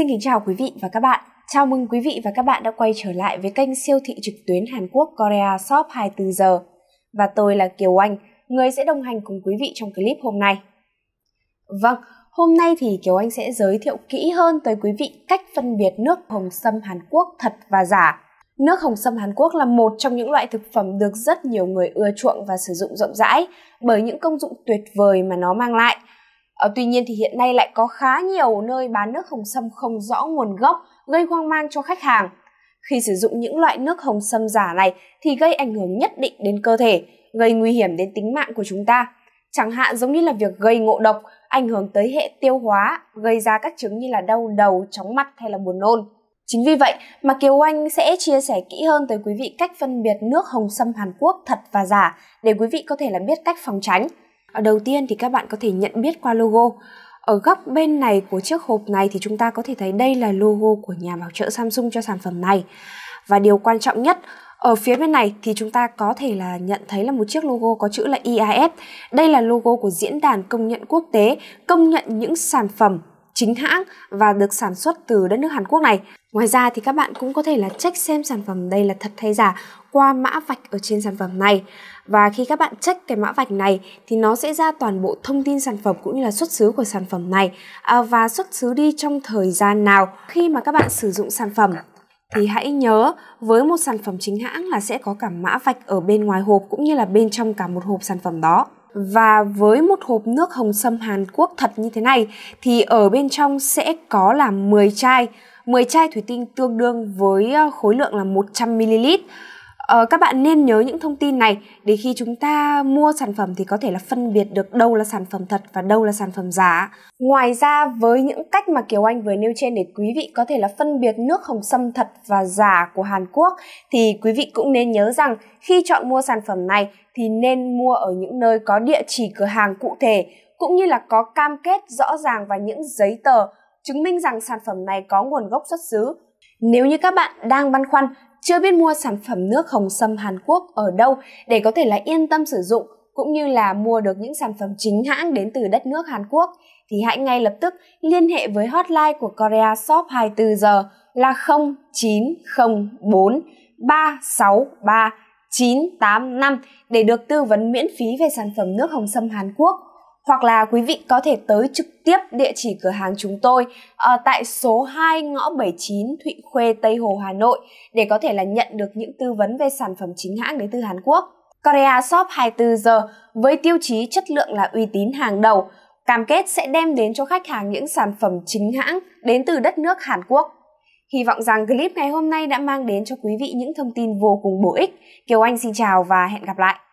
Xin kính chào quý vị và các bạn. Chào mừng quý vị và các bạn đã quay trở lại với kênh siêu thị trực tuyến Hàn Quốc Korea Shop 24 giờ. Và tôi là Kiều Anh, người sẽ đồng hành cùng quý vị trong clip hôm nay. Vâng, hôm nay thì Kiều Anh sẽ giới thiệu kỹ hơn tới quý vị cách phân biệt nước hồng sâm Hàn Quốc thật và giả. Nước hồng sâm Hàn Quốc là một trong những loại thực phẩm được rất nhiều người ưa chuộng và sử dụng rộng rãi bởi những công dụng tuyệt vời mà nó mang lại – À, tuy nhiên thì hiện nay lại có khá nhiều nơi bán nước hồng sâm không rõ nguồn gốc gây hoang mang cho khách hàng. Khi sử dụng những loại nước hồng sâm giả này thì gây ảnh hưởng nhất định đến cơ thể, gây nguy hiểm đến tính mạng của chúng ta. Chẳng hạn giống như là việc gây ngộ độc, ảnh hưởng tới hệ tiêu hóa, gây ra các chứng như là đau đầu, chóng mặt hay là buồn nôn. Chính vì vậy mà Kiều Anh sẽ chia sẻ kỹ hơn tới quý vị cách phân biệt nước hồng sâm Hàn Quốc thật và giả để quý vị có thể là biết cách phòng tránh ở ờ, Đầu tiên thì các bạn có thể nhận biết qua logo. Ở góc bên này của chiếc hộp này thì chúng ta có thể thấy đây là logo của nhà bảo trợ Samsung cho sản phẩm này. Và điều quan trọng nhất, ở phía bên này thì chúng ta có thể là nhận thấy là một chiếc logo có chữ là e IAF. Đây là logo của diễn đàn công nhận quốc tế, công nhận những sản phẩm chính hãng và được sản xuất từ đất nước Hàn Quốc này. Ngoài ra thì các bạn cũng có thể là check xem sản phẩm đây là thật hay giả qua mã vạch ở trên sản phẩm này. Và khi các bạn check cái mã vạch này thì nó sẽ ra toàn bộ thông tin sản phẩm cũng như là xuất xứ của sản phẩm này à, và xuất xứ đi trong thời gian nào. Khi mà các bạn sử dụng sản phẩm thì hãy nhớ với một sản phẩm chính hãng là sẽ có cả mã vạch ở bên ngoài hộp cũng như là bên trong cả một hộp sản phẩm đó và với một hộp nước hồng sâm Hàn Quốc thật như thế này thì ở bên trong sẽ có là 10 chai. 10 chai thủy tinh tương đương với ờ, khối lượng là 100ml. Ờ, các bạn nên nhớ những thông tin này để khi chúng ta mua sản phẩm thì có thể là phân biệt được đâu là sản phẩm thật và đâu là sản phẩm giả. Ngoài ra với những cách mà Kiều Anh vừa nêu trên để quý vị có thể là phân biệt nước hồng sâm thật và giả của Hàn Quốc thì quý vị cũng nên nhớ rằng khi chọn mua sản phẩm này thì nên mua ở những nơi có địa chỉ cửa hàng cụ thể cũng như là có cam kết rõ ràng và những giấy tờ chứng minh rằng sản phẩm này có nguồn gốc xuất xứ nếu như các bạn đang băn khoăn chưa biết mua sản phẩm nước hồng sâm Hàn Quốc ở đâu để có thể là yên tâm sử dụng cũng như là mua được những sản phẩm chính hãng đến từ đất nước Hàn Quốc thì hãy ngay lập tức liên hệ với hotline của Korea Shop 24 giờ là 0904 363 985 để được tư vấn miễn phí về sản phẩm nước hồng sâm Hàn Quốc hoặc là quý vị có thể tới trực tiếp địa chỉ cửa hàng chúng tôi à, tại số 2 ngõ 79 Thụy Khuê, Tây Hồ, Hà Nội để có thể là nhận được những tư vấn về sản phẩm chính hãng đến từ Hàn Quốc. Korea Shop 24 giờ với tiêu chí chất lượng là uy tín hàng đầu, cam kết sẽ đem đến cho khách hàng những sản phẩm chính hãng đến từ đất nước Hàn Quốc. Hy vọng rằng clip ngày hôm nay đã mang đến cho quý vị những thông tin vô cùng bổ ích. Kiều Anh xin chào và hẹn gặp lại.